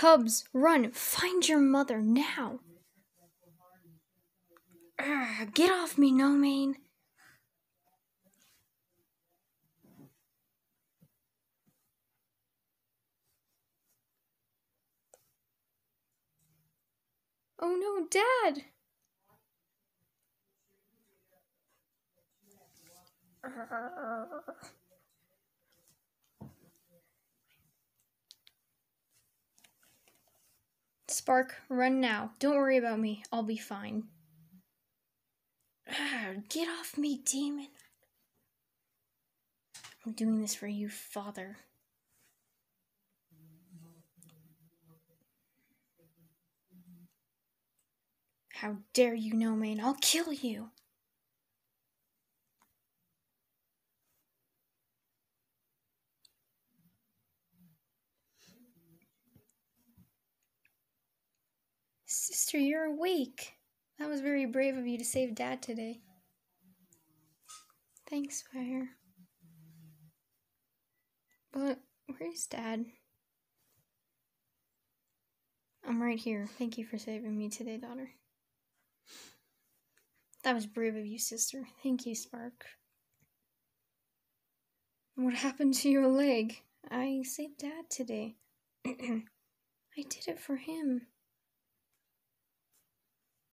Cubs, run! Find your mother now! Urgh, get off me, no Oh no, Dad! Urgh. Spark, run now. Don't worry about me. I'll be fine. Ah, get off me, demon. I'm doing this for you, father. How dare you, no man? I'll kill you. Sister, you're awake. That was very brave of you to save Dad today. Thanks, Fire. But where is Dad? I'm right here. Thank you for saving me today, daughter. That was brave of you, sister. Thank you, Spark. What happened to your leg? I saved Dad today. I did it for him.